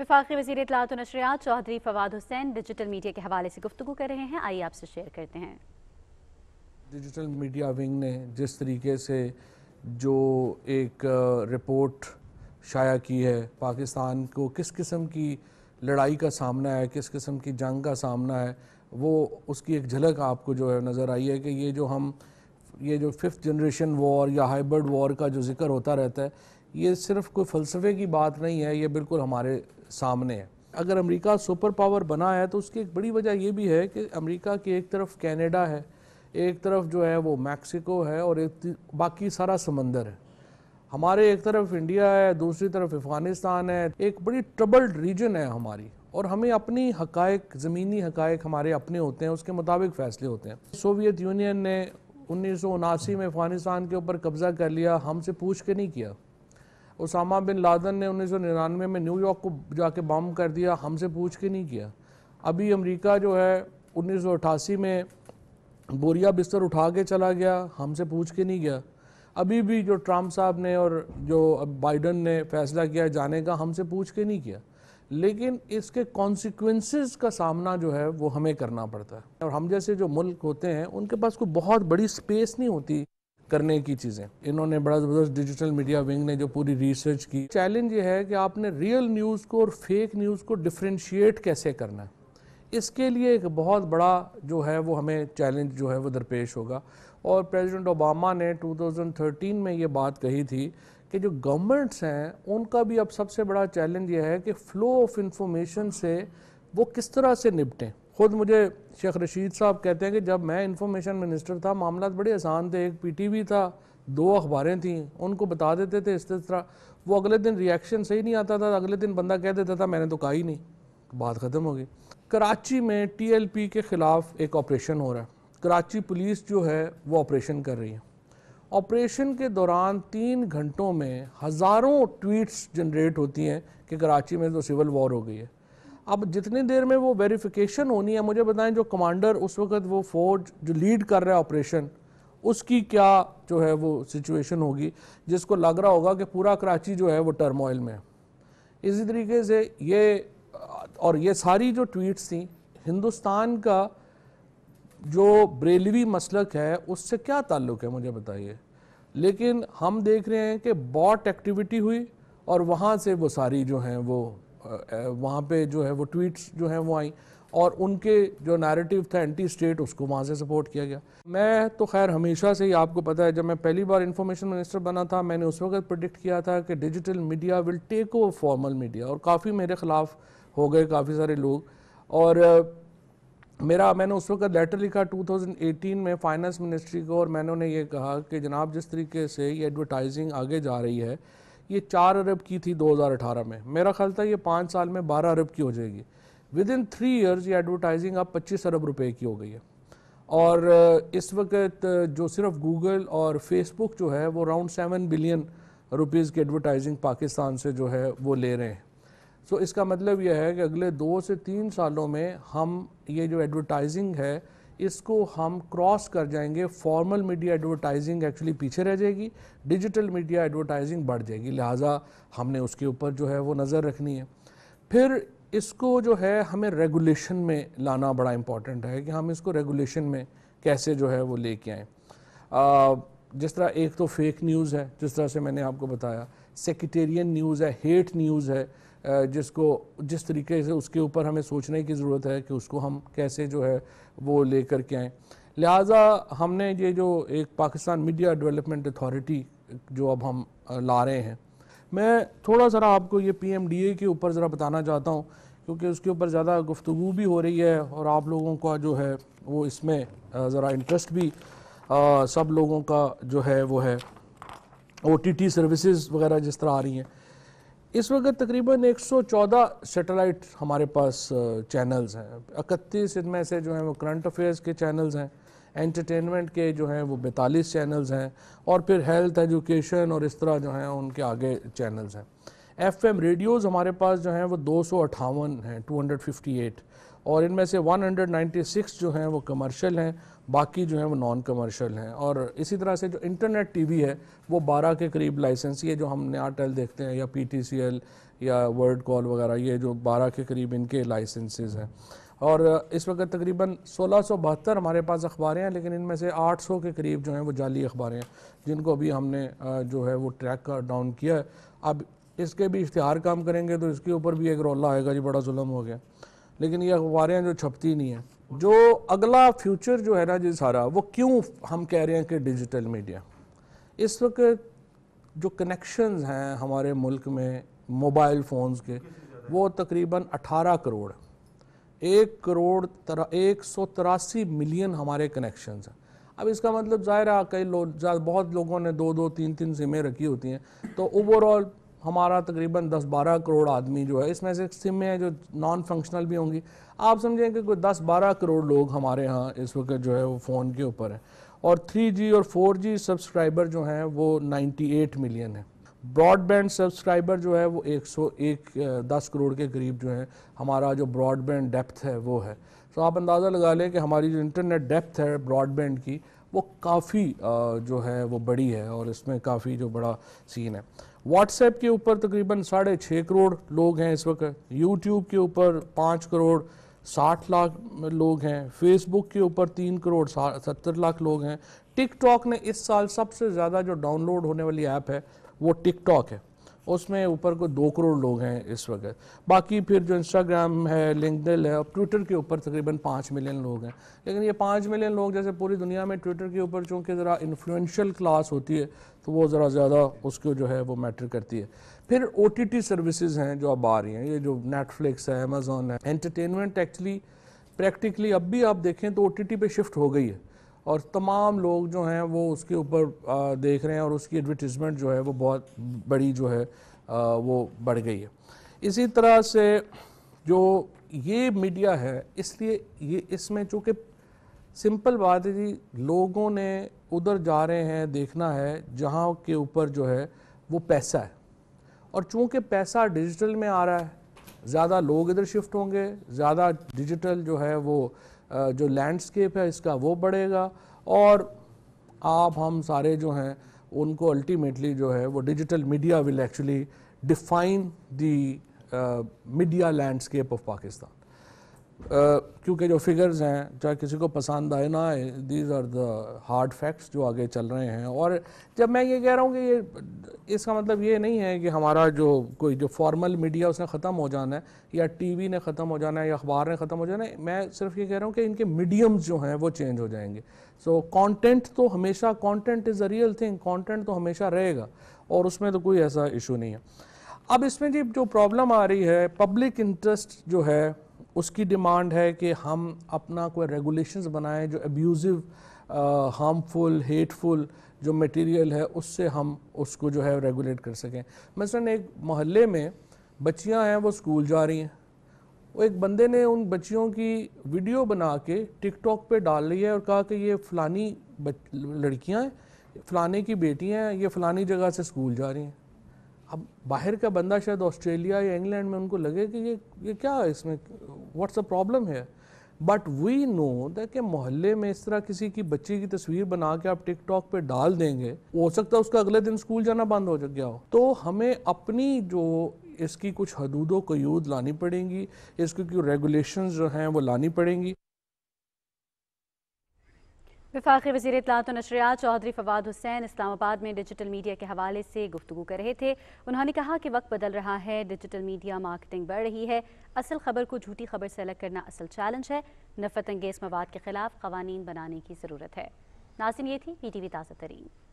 विफाक वजी इतलात नशरियात चौधरी फवाद हुसैन डिजिटल मीडिया के हवाले से गुफ्तु कर रहे हैं आइए आपसे शेयर करते हैं डिजिटल मीडिया विंग ने जिस तरीके से जो एक रिपोर्ट शाया की है पाकिस्तान को किस किस्म की लड़ाई का सामना है किस किस्म की जंग का सामना है वो उसकी एक झलक आपको जो है नज़र आई है कि ये जो हम ये जो फिफ्थ जनरेशन वॉर या हाइब्रिड वॉर का जो जिक्र होता रहता है ये सिर्फ कोई फ़लसफ़े की बात नहीं है ये बिल्कुल हमारे सामने है अगर अमेरिका सुपर पावर बना है तो उसकी एक बड़ी वजह यह भी है कि अमेरिका की एक तरफ कनाडा है एक तरफ जो है वो मैक्सिको है और एक बाकी सारा समंदर है हमारे एक तरफ इंडिया है दूसरी तरफ अफ़गानिस्तान है एक बड़ी ट्रबल्ड रीजन है हमारी और हमें अपनी हकायक ज़मीनी हकायक हमारे अपने होते हैं उसके मुताबिक फ़ैसले होते हैं सोवियत यूनियन ने उन्नीस में अफ़गानिस्तान के ऊपर कब्ज़ा कर लिया हमसे पूछ के नहीं किया उसामा बिन लादन ने उन्नीस सौ निन्यानवे में न्यूयॉर्क को जाके बम कर दिया हमसे पूछ के नहीं किया अभी अमेरिका जो है उन्नीस सौ अट्ठासी में बोरिया बिस्तर उठा के चला गया हमसे पूछ के नहीं गया अभी भी जो ट्रंप साहब ने और जो बाइडन ने फैसला किया जाने का हमसे पूछ के नहीं किया लेकिन इसके कॉन्सिक्वेंसेस का सामना जो है वो हमें करना पड़ता है और हम जैसे जो मुल्क होते हैं उनके पास कोई बहुत बड़ी स्पेस नहीं होती करने की चीज़ें इन्होंने बड़ा ज़बरदस्त डिजिटल मीडिया विंग ने जो पूरी रिसर्च की चैलेंज ये है कि आपने रियल न्यूज़ को और फेक न्यूज़ को डिफ्रेंशिएट कैसे करना है इसके लिए एक बहुत बड़ा जो है वो हमें चैलेंज जो है वो दरपेश होगा और प्रेसिडेंट ओबामा ने 2013 में ये बात कही थी कि जो गवर्नमेंट्स हैं उनका भी अब सबसे बड़ा चैलेंज यह है कि फ़्लो ऑफ इंफॉर्मेशन से वो किस तरह से निपटें ख़ुद मुझे शेख रशीद साहब कहते हैं कि जब मैं इंफॉर्मेशन मिनिस्टर था मामला बड़े आसान थे एक पीटीवी था दो अखबारें थीं उनको बता देते थे इस तरह वो अगले दिन रिएक्शन सही नहीं आता था अगले दिन बंदा कह देता था मैंने तो कहा ही नहीं बात ख़त्म हो गई कराची में पी के ख़िलाफ़ एक ऑपरेशन हो रहा है कराची पुलिस जो है वो ऑपरेशन कर रही है ऑपरेशन के दौरान तीन घंटों में हज़ारों ट्वीट्स जनरेट होती हैं कि कराची में तो सिविल वॉर हो गई है अब जितनी देर में वो वेरिफिकेशन होनी है मुझे बताएं जो कमांडर उस वक्त वो फौज जो लीड कर रहा है ऑपरेशन उसकी क्या जो है वो सिचुएशन होगी जिसको लग रहा होगा कि पूरा कराची जो है वो टर्मोइल में इसी तरीके से ये और ये सारी जो ट्वीट्स थी हिंदुस्तान का जो ब्रेलवी मसलक है उससे क्या ताल्लुक़ है मुझे बताइए लेकिन हम देख रहे हैं कि बॉट एक्टिविटी हुई और वहाँ से वो सारी जो हैं वो वहाँ पे जो है वो ट्वीट्स जो हैं वो आई और उनके जो नैरेटिव था एंटी स्टेट उसको वहाँ से सपोर्ट किया गया मैं तो खैर हमेशा से ही आपको पता है जब मैं पहली बार इंफॉर्मेशन मिनिस्टर बना था मैंने उस वक्त प्रडिक्ट किया था कि digital media will take over formal media और काफ़ी मेरे ख़िलाफ़ हो गए काफ़ी सारे लोग और मेरा मैंने उस वक्त लेटर लिखा 2018 में फाइनेंस मिनिस्ट्री को और मैंने उन्हें यह कहा कि जनाब जिस तरीके से ये एडवर्टाइजिंग आगे जा रही है ये चार अरब की थी 2018 में मेरा ख्याल था ये पाँच साल में बारह अरब की हो जाएगी विद इन थ्री ईयर्स ये एडवर्टाइजिंग अब पच्चीस अरब रुपये की हो गई है और इस वक्त जो सिर्फ गूगल और फेसबुक जो है वो राउंड सेवन बिलियन रुपीज़ की एडवर्टाइजिंग पाकिस्तान से जो है वो ले रहे हैं सो so, इसका मतलब यह है कि अगले दो से तीन सालों में हम ये जो एडवर्टाइजिंग है इसको हम क्रॉस कर जाएंगे फॉर्मल मीडिया एडवर्टाइजिंग एक्चुअली पीछे रह जाएगी डिजिटल मीडिया एडवर्टाइजिंग बढ़ जाएगी लिहाजा हमने उसके ऊपर जो है वो नज़र रखनी है फिर इसको जो है हमें रेगुलेशन में लाना बड़ा इम्पॉर्टेंट है कि हम इसको रेगुलेशन में कैसे जो है वो लेके आएँ जिस तरह एक तो फेक न्यूज़ है जिस तरह से मैंने आपको बताया सेक्रेटेरियन न्यूज़ है हेट न्यूज़ है जिसको जिस तरीके से उसके ऊपर हमें सोचने की ज़रूरत है कि उसको हम कैसे जो है वो ले कर के आएँ लिहाजा हमने ये जो एक पाकिस्तान मीडिया डेवलपमेंट अथॉरिटी जो अब हम ला रहे हैं मैं थोड़ा सा आपको ये पीएमडीए के ऊपर ज़रा बताना चाहता हूँ क्योंकि उसके ऊपर ज़्यादा गुफ्तु भी हो रही है और आप लोगों का जो है वो इसमें ज़रा इंटरेस्ट भी आ, सब लोगों का जो है वो है ओ टी सर्विसेज वगैरह जिस तरह आ रही हैं इस वक्त तकरीबन 114 सैटेलाइट हमारे पास चैनल्स हैं इकतीस इनमें से जो हैं वो करंट अफेयर्स के चैनल्स हैं एंटरटेनमेंट के जो हैं वो बैतालीस चैनल्स हैं और फिर हेल्थ एजुकेशन और इस तरह जो हैं उनके आगे चैनल्स हैं एफ एम रेडियोज़ हमारे पास जो हैं वो दो सौ अट्ठावन हैं टू हंड्रेड फिफ्टी एट और इनमें से 196 जो हैं वो कमर्शियल हैं बाकी जो हैं वो नॉन कमर्शियल हैं और इसी तरह से जो इंटरनेट टीवी है वो 12 के करीब लाइसेंस ये जो हम टेल देखते हैं या पीटीसीएल या वर्ल्ड कॉल वगैरह ये जो 12 के करीब इनके लाइसेंसेज हैं और इस वक्त तकरीबन सोलह हमारे पास अखबारें हैं लेकिन इनमें से 800 के करीब जो हैं वो जाली अखबारें हैं जिनको अभी हमने जो है वो ट्रैक डाउन किया है अब इसके भी इश्तहार काम करेंगे तो इसके ऊपर भी एक रोला आएगा जी बड़ा जुल्म हो गया लेकिन ये अखबारें जो छपती नहीं हैं जो अगला फ्यूचर जो है ना जी सारा वो क्यों हम कह रहे हैं कि डिजिटल मीडिया इस वक्त जो कनेक्शंस हैं हमारे मुल्क में मोबाइल फ़ोन्स के वो तकरीबन 18 करोड़ एक करोड़ तरा एक सौ तिरासी मिलियन हमारे कनेक्शंस हैं अब इसका मतलब ज़ाहिर है कई लोग बहुत लोगों ने दो दो तीन तीन सिमें रखी होती हैं तो ओवरऑल हमारा तकरीबन 10-12 करोड़ आदमी जो है इसमें से सिम है जो नॉन फंक्शनल भी होंगी आप समझें कि कोई 10-12 करोड़ लोग हमारे यहाँ इस वक्त जो है वो फ़ोन के ऊपर है और 3G और 4G सब्सक्राइबर जो हैं वो 98 मिलियन है ब्रॉडबैंड सब्सक्राइबर जो है वो 101 दस करोड़ के करीब जो है हमारा जो ब्रॉडबैंड डेप्थ है वो है तो आप अंदाज़ा लगा लें कि हमारी जो इंटरनेट डेप्थ है ब्रॉडबैंड की वो काफ़ी जो है वो बड़ी है और इसमें काफ़ी जो बड़ा सीन है व्हाट्सएप के ऊपर तकरीबन साढ़े छः करोड़ लोग हैं इस वक्त यूट्यूब के ऊपर पाँच करोड़ साठ लाख लोग हैं फेसबुक के ऊपर तीन करोड़ सत्तर लाख लोग हैं टिकटॉक ने इस साल सबसे ज़्यादा जो डाउनलोड होने वाली ऐप है वो टिकटॉक है उसमें ऊपर को दो करोड़ लोग हैं इस वक्त बाकी फिर जो इंस्टाग्राम है लिंकडल है और ट्विटर के ऊपर तकरीबन पाँच मिलियन लोग हैं लेकिन ये पाँच मिलियन लोग जैसे पूरी दुनिया में ट्विटर के ऊपर चूँकि ज़रा इन्फ्लुएंशल क्लास होती है तो वो ज़रा ज़्यादा उसको जो है वो मैटर करती है फिर ओ टी टी सर्विसज़ हैं जो अब आ रही हैं ये जो नेटफ्लिक्स है अमेज़ोन है एंटरटेनमेंट एक्चुअली प्रैक्टिकली अब भी आप देखें तो ओ टी टी पे शिफ्ट हो गई है और तमाम लोग जो हैं वो उसके ऊपर देख रहे हैं और उसकी एडवर्टीज़मेंट जो है वो बहुत बड़ी जो है वो बढ़ गई है इसी तरह से जो ये मीडिया है इसलिए ये इसमें चूँकि सिंपल बात है जी लोगों ने उधर जा रहे हैं देखना है जहाँ के ऊपर जो है वो पैसा है और चूँकि पैसा डिजिटल में आ रहा है ज़्यादा लोग इधर शिफ्ट होंगे ज़्यादा डिजिटल जो है वो जो लैंडस्केप है इसका वो बढ़ेगा और आप हम सारे जो हैं उनको अल्टीमेटली जो है वो digital media will actually define the media landscape of Pakistan क्योंकि जो फिगर्स हैं चाहे किसी को पसंद आए ना आए these are the hard facts जो आगे चल रहे हैं और जब मैं ये कह रहा हूँ कि ये इसका मतलब ये नहीं है कि हमारा जो कोई जो फॉर्मल मीडिया उसने ख़त्म हो जाना है या टीवी ने ख़त्म हो जाना है या अखबार ने ख़त्म हो जाना है मैं सिर्फ ये कह रहा हूँ कि इनके मीडियम्स जो हैं वो चेंज हो जाएंगे सो so, कॉन्टेंट तो हमेशा content is a real thing content तो हमेशा रहेगा और उसमें तो कोई ऐसा इशू नहीं है अब इसमें जी जो प्रॉब्लम आ रही है पब्लिक इंटरेस्ट जो है उसकी डिमांड है कि हम अपना कोई रेगुलेशंस बनाएं जो एब्यूज़िव हार्मफुल हेटफुल जो मटेरियल है उससे हम उसको जो है रेगुलेट कर सकें मसलन एक मोहल्ले में बच्चियां हैं वो स्कूल जा रही हैं वो एक बंदे ने उन बच्चियों की वीडियो बना के टिकटॉक पे डाल रही है और कहा कि ये फ़लानी लड़कियाँ हैं फ़लाने की बेटियाँ हैं ये फ़लानी जगह से स्कूल जा रही हैं अब बाहर का बंदा शायद ऑस्ट्रेलिया या इंग्लैंड में उनको लगे कि ये ये क्या है इसमें व्हाट्स अ प्रॉब्लम है बट वी नो दैट के मोहल्ले में इस तरह किसी की बच्ची की तस्वीर बना के आप टिकटॉक पे डाल देंगे हो सकता है उसका अगले दिन स्कूल जाना बंद हो गया हो तो हमें अपनी जो इसकी कुछ हदूद व कयूद लानी पड़ेंगी इसकी रेगुलेशन जो हैं वो लानी पड़ेंगी विफाक वजी इतलात तो नशरियात चौधरी फवाद हुसैन इस्लामाबाद में डिजिटल मीडिया के हवाले से गुफ्तु कर रहे थे उन्होंने कहा कि वक्त बदल रहा है डिजिटल मीडिया मार्केटिंग बढ़ रही है असल खबर को झूठी खबर से अलग करना असल चैलेंज है नफरत अंगेज मवाद के खिलाफ कवानीन बनाने की ज़रूरत है नासिन ये थी पी टी वी ताज़ा तरीन